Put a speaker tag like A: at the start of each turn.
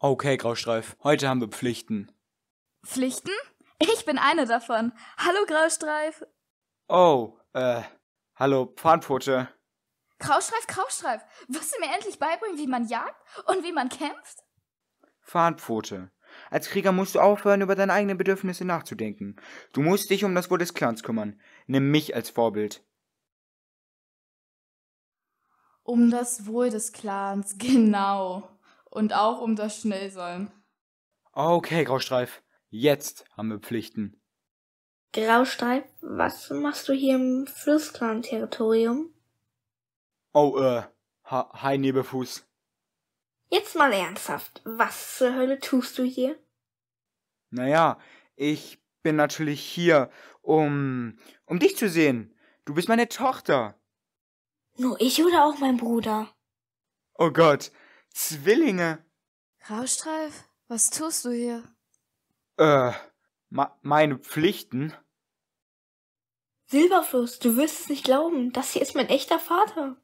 A: Okay, Graustreif, heute haben wir Pflichten.
B: Pflichten? Ich bin eine davon. Hallo, Graustreif.
A: Oh, äh, hallo, Pfannpfote.
B: Graustreif, Graustreif, wirst du mir endlich beibringen, wie man jagt und wie man kämpft?
A: Fahnenpfote. Als Krieger musst du aufhören, über deine eigenen Bedürfnisse nachzudenken. Du musst dich um das Wohl des Clans kümmern. Nimm mich als Vorbild.
B: Um das Wohl des Clans, genau und auch um das Schnellsein.
A: Okay, Graustreif. Jetzt haben wir Pflichten.
B: Graustreif, was machst du hier im Flussklan-Territorium?
A: Oh, äh, ha hi, Nebefuß.
B: Jetzt mal ernsthaft, was zur Hölle tust du hier?
A: Naja, ich bin natürlich hier, um, um dich zu sehen. Du bist meine Tochter.
B: Nur ich oder auch mein Bruder?
A: Oh Gott, Zwillinge.
B: Graustreif, was tust du hier?
A: Äh, ma meine Pflichten. Silberfluss, du wirst es nicht glauben, das hier ist mein echter Vater.